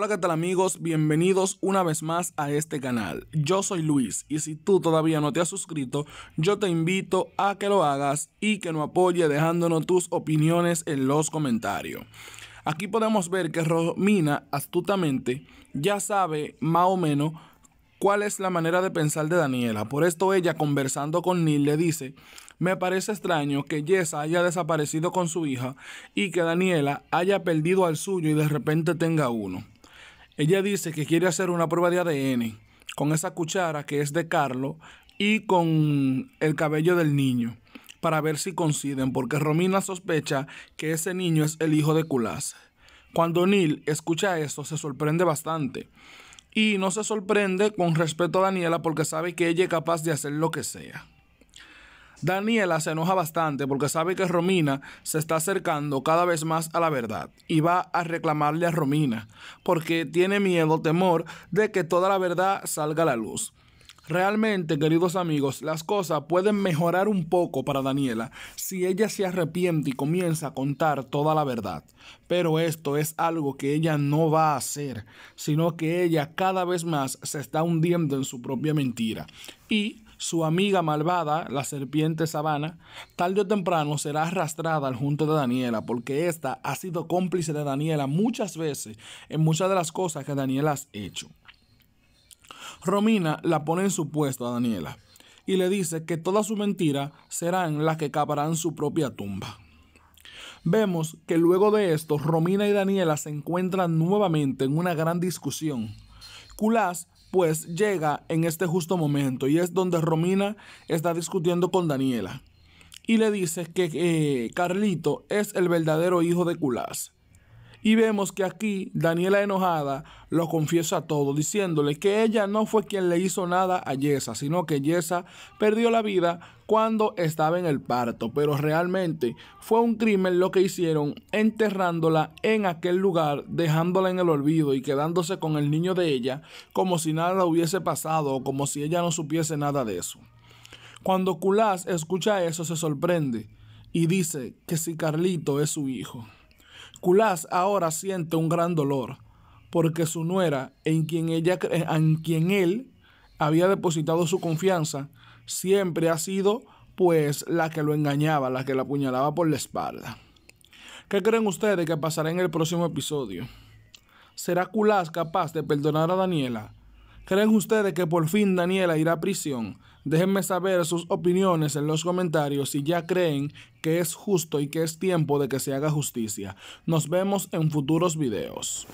Hola qué tal amigos, bienvenidos una vez más a este canal. Yo soy Luis y si tú todavía no te has suscrito, yo te invito a que lo hagas y que nos apoye dejándonos tus opiniones en los comentarios. Aquí podemos ver que Romina astutamente ya sabe más o menos cuál es la manera de pensar de Daniela. Por esto ella conversando con Neil le dice, me parece extraño que Yesa haya desaparecido con su hija y que Daniela haya perdido al suyo y de repente tenga uno. Ella dice que quiere hacer una prueba de ADN con esa cuchara que es de Carlos y con el cabello del niño para ver si coinciden, porque Romina sospecha que ese niño es el hijo de Culas. Cuando Neil escucha eso se sorprende bastante. Y no se sorprende con respecto a Daniela porque sabe que ella es capaz de hacer lo que sea. Daniela se enoja bastante porque sabe que Romina se está acercando cada vez más a la verdad y va a reclamarle a Romina porque tiene miedo, temor de que toda la verdad salga a la luz. Realmente, queridos amigos, las cosas pueden mejorar un poco para Daniela si ella se arrepiente y comienza a contar toda la verdad. Pero esto es algo que ella no va a hacer, sino que ella cada vez más se está hundiendo en su propia mentira. Y su amiga malvada, la serpiente Sabana, tarde o temprano será arrastrada al junto de Daniela, porque ésta ha sido cómplice de Daniela muchas veces en muchas de las cosas que Daniela ha hecho. Romina la pone en su puesto a Daniela y le dice que toda su mentira serán las que cavarán su propia tumba. Vemos que luego de esto, Romina y Daniela se encuentran nuevamente en una gran discusión pues llega en este justo momento y es donde Romina está discutiendo con Daniela y le dice que eh, Carlito es el verdadero hijo de Culás. Y vemos que aquí Daniela enojada lo confiesa a todo, diciéndole que ella no fue quien le hizo nada a Yesa, sino que Yesa perdió la vida cuando estaba en el parto, pero realmente fue un crimen lo que hicieron enterrándola en aquel lugar, dejándola en el olvido y quedándose con el niño de ella como si nada hubiese pasado o como si ella no supiese nada de eso. Cuando Culás escucha eso se sorprende y dice que si Carlito es su hijo. Culás ahora siente un gran dolor, porque su nuera, en quien, ella, en quien él había depositado su confianza, siempre ha sido pues la que lo engañaba, la que la apuñalaba por la espalda. ¿Qué creen ustedes que pasará en el próximo episodio? ¿Será Culás capaz de perdonar a Daniela? ¿Creen ustedes que por fin Daniela irá a prisión? Déjenme saber sus opiniones en los comentarios si ya creen que es justo y que es tiempo de que se haga justicia. Nos vemos en futuros videos.